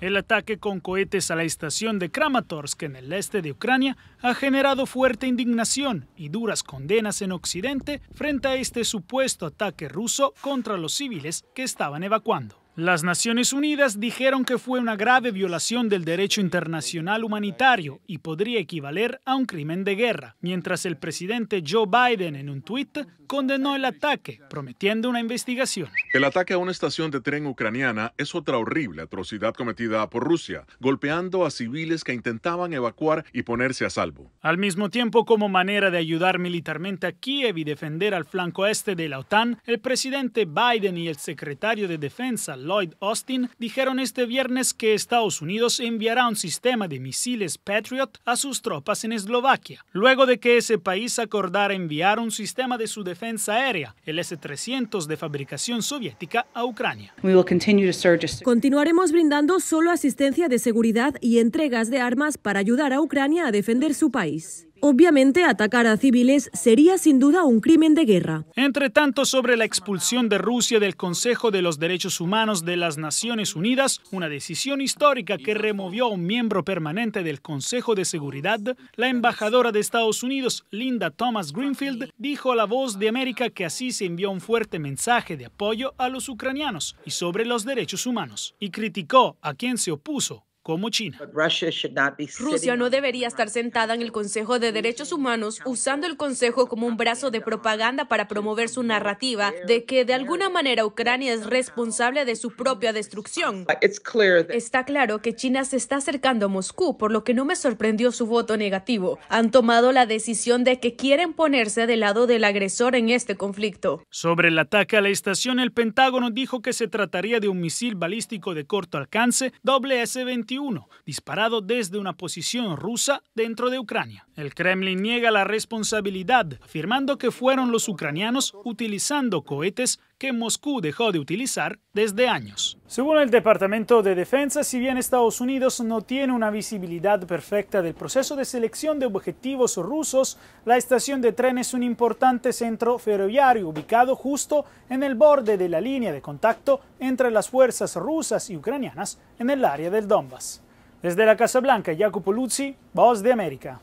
El ataque con cohetes a la estación de Kramatorsk en el este de Ucrania ha generado fuerte indignación y duras condenas en Occidente frente a este supuesto ataque ruso contra los civiles que estaban evacuando. Las Naciones Unidas dijeron que fue una grave violación del derecho internacional humanitario y podría equivaler a un crimen de guerra, mientras el presidente Joe Biden en un tuit condenó el ataque, prometiendo una investigación. El ataque a una estación de tren ucraniana es otra horrible atrocidad cometida por Rusia, golpeando a civiles que intentaban evacuar y ponerse a salvo. Al mismo tiempo, como manera de ayudar militarmente a Kiev y defender al flanco este de la OTAN, el presidente Biden y el secretario de Defensa, Lloyd Austin dijeron este viernes que Estados Unidos enviará un sistema de misiles Patriot a sus tropas en Eslovaquia, luego de que ese país acordara enviar un sistema de su defensa aérea, el S-300 de fabricación soviética, a Ucrania. Continuaremos brindando solo asistencia de seguridad y entregas de armas para ayudar a Ucrania a defender su país. Obviamente, atacar a civiles sería sin duda un crimen de guerra. Entre tanto, sobre la expulsión de Rusia del Consejo de los Derechos Humanos de las Naciones Unidas, una decisión histórica que removió a un miembro permanente del Consejo de Seguridad, la embajadora de Estados Unidos, Linda Thomas Greenfield, dijo a La Voz de América que así se envió un fuerte mensaje de apoyo a los ucranianos y sobre los derechos humanos, y criticó a quien se opuso como China. Rusia no debería estar sentada en el Consejo de Derechos Humanos usando el Consejo como un brazo de propaganda para promover su narrativa de que de alguna manera Ucrania es responsable de su propia destrucción. Está claro que China se está acercando a Moscú, por lo que no me sorprendió su voto negativo. Han tomado la decisión de que quieren ponerse del lado del agresor en este conflicto. Sobre el ataque a la estación, el Pentágono dijo que se trataría de un misil balístico de corto alcance, doble S-21 disparado desde una posición rusa dentro de Ucrania. El Kremlin niega la responsabilidad, afirmando que fueron los ucranianos utilizando cohetes que Moscú dejó de utilizar desde años. Según el Departamento de Defensa, si bien Estados Unidos no tiene una visibilidad perfecta del proceso de selección de objetivos rusos, la estación de tren es un importante centro ferroviario ubicado justo en el borde de la línea de contacto entre las fuerzas rusas y ucranianas en el área del Donbass. Desde la Casa Blanca, Jacopo Luzzi, Voz de América.